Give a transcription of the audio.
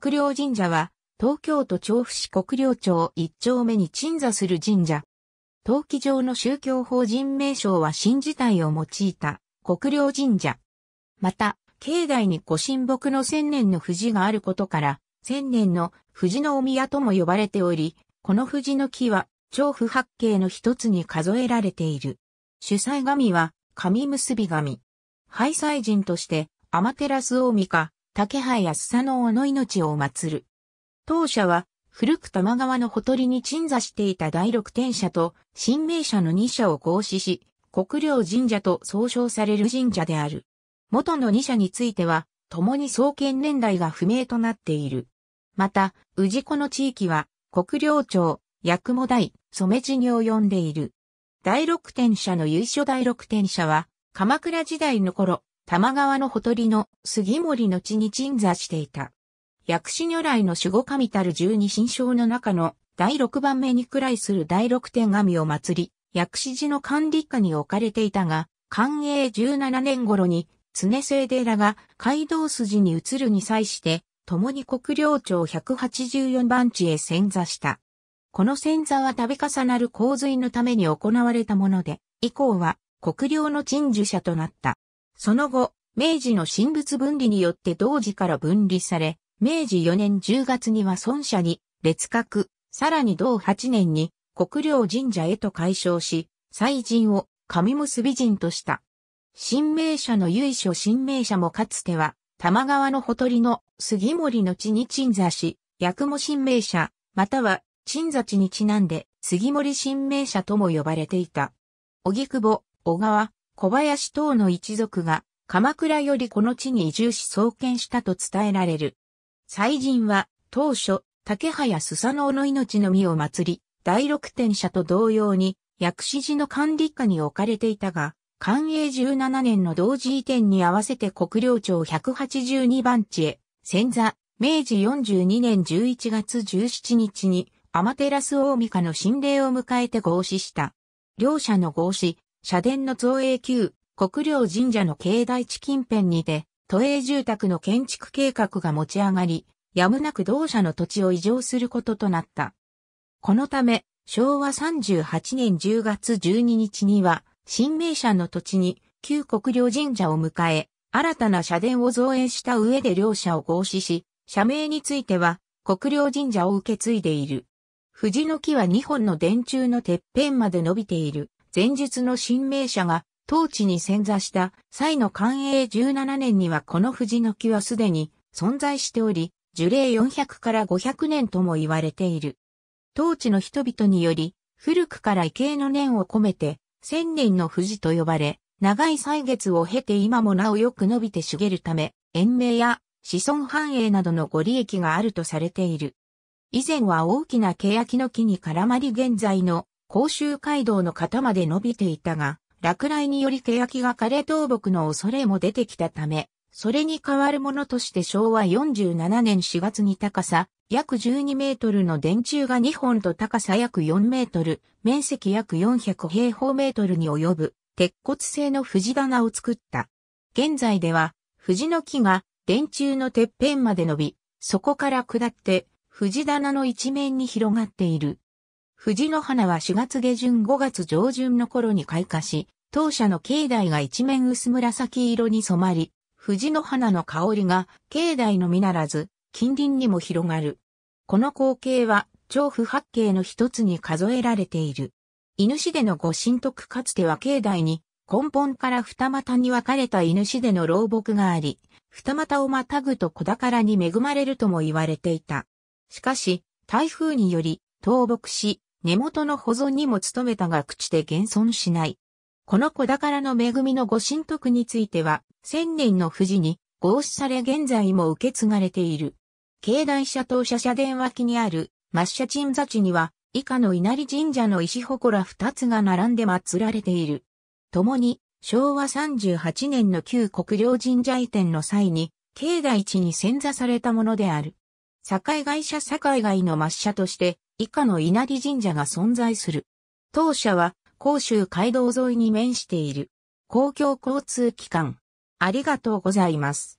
国領神社は、東京都調布市国領町一丁目に鎮座する神社。陶器上の宗教法人名称は新事体を用いた国領神社。また、境内に古神木の千年の藤があることから、千年の藤のお宮とも呼ばれており、この藤の木は、調布八景の一つに数えられている。主催神は、神結び神。廃祭神として、アマテラス大神か、竹葉や須佐の尾の命を祀る。当社は、古く玉川のほとりに鎮座していた第六天社と、新名社の二社を合祀し、国領神社と総称される神社である。元の二社については、共に創建年代が不明となっている。また、氏子の地域は、国領町、八雲台、染地に及んでいる。第六天社の由緒第六天社は、鎌倉時代の頃、玉川のほとりの杉森の地に鎮座していた。薬師如来の守護神たる十二神将の中の第六番目にくらいする第六天神を祭り、薬師寺の管理下に置かれていたが、寛永十七年頃に常聖寺が街道筋に移るに際して、共に国領町184番地へ遷座した。この遷座は度重なる洪水のために行われたもので、以降は国領の鎮守者となった。その後、明治の神仏分離によって同時から分離され、明治4年10月には孫社に列閣、さらに同8年に国領神社へと改称し、祭神を神結び神とした。神明社の由緒神明社もかつては、玉川のほとりの杉森の地に鎮座し、役も神明社、または鎮座地にちなんで杉森神明社とも呼ばれていた。荻窪、小川、小林等の一族が鎌倉よりこの地に移住し創建したと伝えられる。祭神は当初竹葉やスサノオの命の実を祭り、第六天社と同様に薬師寺の管理下に置かれていたが、寛永17年の同時移転に合わせて国領庁182番地へ、仙座、明治42年11月17日に、アマテラス大御家の神霊を迎えて合祀した。両者の合祀、社殿の造営旧、国領神社の境内地近辺にて、都営住宅の建築計画が持ち上がり、やむなく同社の土地を移譲することとなった。このため、昭和38年10月12日には、新名社の土地に旧国領神社を迎え、新たな社殿を造営した上で両社を合祀し、社名については国領神社を受け継いでいる。藤の木は2本の電柱のてっぺんまで伸びている。前述の新名者が当地に潜座した際の寛永17年にはこの藤の木はすでに存在しており、樹齢400から500年とも言われている。当地の人々により、古くから異形の念を込めて、千年の藤と呼ばれ、長い歳月を経て今もなおよく伸びて茂るため、延命や子孫繁栄などのご利益があるとされている。以前は大きな欅の木に絡まり現在の甲州街道の型まで伸びていたが、落雷により欅が枯れ倒木の恐れも出てきたため、それに代わるものとして昭和47年4月に高さ約12メートルの電柱が2本と高さ約4メートル、面積約400平方メートルに及ぶ鉄骨製の藤棚を作った。現在では藤の木が電柱のてっぺんまで伸び、そこから下って藤棚の一面に広がっている。藤の花は4月下旬5月上旬の頃に開花し、当社の境内が一面薄紫色に染まり、藤の花の香りが境内のみならず、近隣にも広がる。この光景は、調布八景の一つに数えられている。犬市でのご神徳かつては境内に、根本から二股に分かれた犬市での老木があり、二股をまたぐと子宝に恵まれるとも言われていた。しかし、台風により倒木し、根元の保存にも努めたが口で現存しない。この子宝の恵みの御神徳については、千年の富士に合祀され現在も受け継がれている。境内社と社社殿脇にある抹茶鎮座地には、以下の稲荷神社の石祠二つが並んで祀られている。共に、昭和38年の旧国領神社移転の際に、境内地に遷座されたものである。境外社境外の抹茶として、以下の稲荷神社が存在する。当社は、甲州街道沿いに面している。公共交通機関。ありがとうございます。